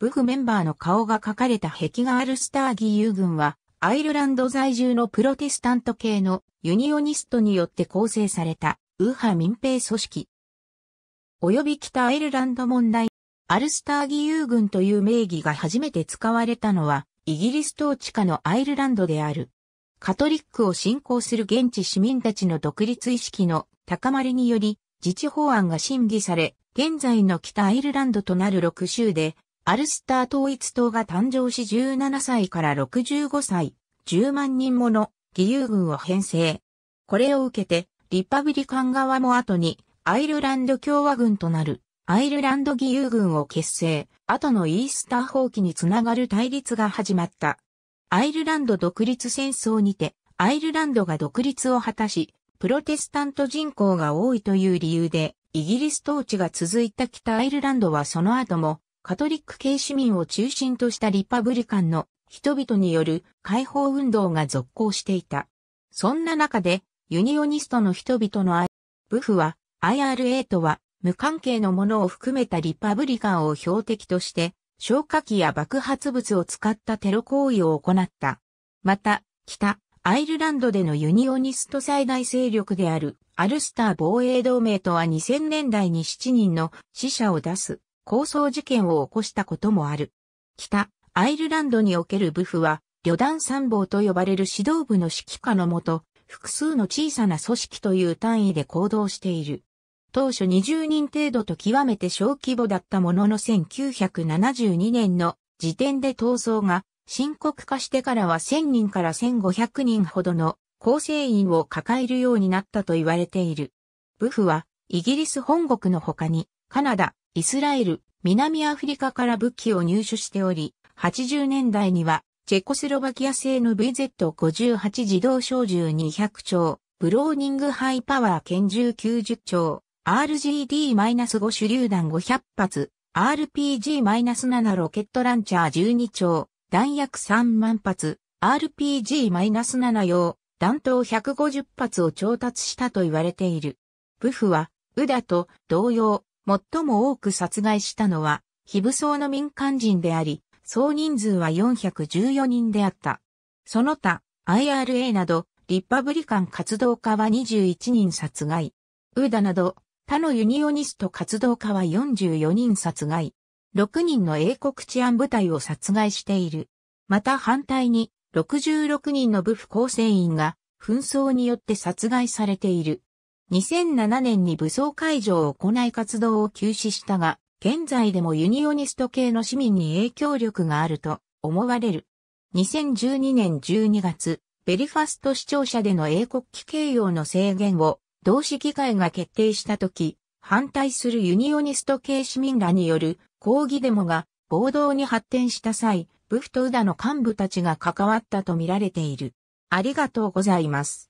部区メンバーの顔が書かれた壁画アルスター義勇軍は、アイルランド在住のプロテスタント系のユニオニストによって構成された右派民兵組織。及び北アイルランド問題、アルスター義勇軍という名義が初めて使われたのは、イギリス統治下のアイルランドである。カトリックを信仰する現地市民たちの独立意識の高まりにより、自治法案が審議され、現在の北アイルランドとなる6州でアルスター統一党が誕生し17歳から65歳、10万人もの義勇軍を編成。これを受けて、リパブリカン側も後に、アイルランド共和軍となる、アイルランド義勇軍を結成、後のイースター放棄につながる対立が始まった。アイルランド独立戦争にて、アイルランドが独立を果たし、プロテスタント人口が多いという理由で、イギリス統治が続いた北アイルランドはその後も、カトリック系市民を中心としたリパブリカンの人々による解放運動が続行していた。そんな中で、ユニオニストの人々のブフは IRA とは無関係のものを含めたリパブリカンを標的として、消火器や爆発物を使ったテロ行為を行った。また、北、アイルランドでのユニオニスト最大勢力であるアルスター防衛同盟とは2000年代に7人の死者を出す抗争事件を起こしたこともある。北、アイルランドにおける部府は、旅団参謀と呼ばれる指導部の指揮下のもと、複数の小さな組織という単位で行動している。当初20人程度と極めて小規模だったものの1972年の時点で闘争が深刻化してからは1000人から1500人ほどの構成員を抱えるようになったと言われている。ブフはイギリス本国の他にカナダ、イスラエル、南アフリカから武器を入手しており、80年代には、チェコスロバキア製の VZ58 自動小銃200丁、ブローニングハイパワー拳銃90丁、RGD-5 手榴弾500発、RPG-7 ロケットランチャー12丁、弾薬3万発、RPG-7 用、弾頭150発を調達したと言われている。ブフは、ウダと同様、最も多く殺害したのは、非武装の民間人であり、総人数は414人であった。その他、IRA など、リパブリカン活動家は21人殺害。ウーダなど、他のユニオニスト活動家は44人殺害。6人の英国治安部隊を殺害している。また反対に、66人の部府構成員が紛争によって殺害されている。2007年に武装解除を行い活動を休止したが、現在でもユニオニスト系の市民に影響力があると思われる。2012年12月、ベリファスト市庁舎での英国旗形容の制限を同市議会が決定した時、反対するユニオニスト系市民らによる抗議デモが暴動に発展した際、ブフとウダの幹部たちが関わったとみられている。ありがとうございます。